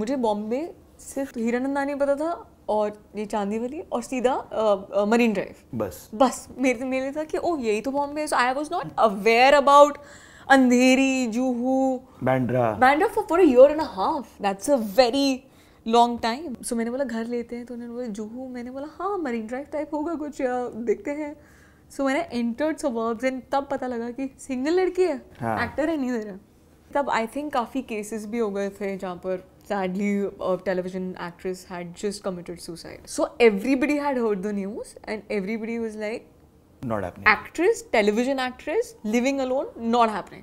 मुझे बॉम्बे सिर्फ हीरानंदा नहीं पता था और ये चांदी वाली और सीधा मरीन ड्राइव बस बस मेरे मेरे था कि ओ यही तो Bombay so I was not aware about Andheri Juhu Bandra Bandra for for year and half that's a very long time so मैंने बोला घर लेते हैं तो उन्होंने बोला जूहू मैंने बोला हाँ मरीन ड्राइव टाइप होगा कुछ देखते हैं सो मैंने एंटर्ड सबर्ब्स एंड तब पता लगा कि सिंगल लड़की है एक्टर हाँ। है नहीं तब आई थिंक काफ़ी केसेस भी हो गए थे जहाँ पर sadly a television actress had just committed suicide. So everybody had heard the news and everybody was like, not happening. Actress, television actress, living alone, not happening.